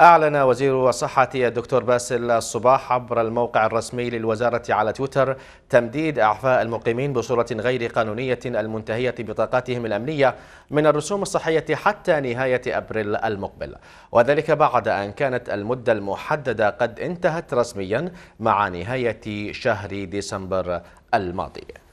أعلن وزير الصحة الدكتور باسل الصباح عبر الموقع الرسمي للوزارة على تويتر تمديد إعفاء المقيمين بصورة غير قانونية المنتهية بطاقاتهم الأمنية من الرسوم الصحية حتى نهاية أبريل المقبل وذلك بعد أن كانت المدة المحددة قد انتهت رسميا مع نهاية شهر ديسمبر الماضي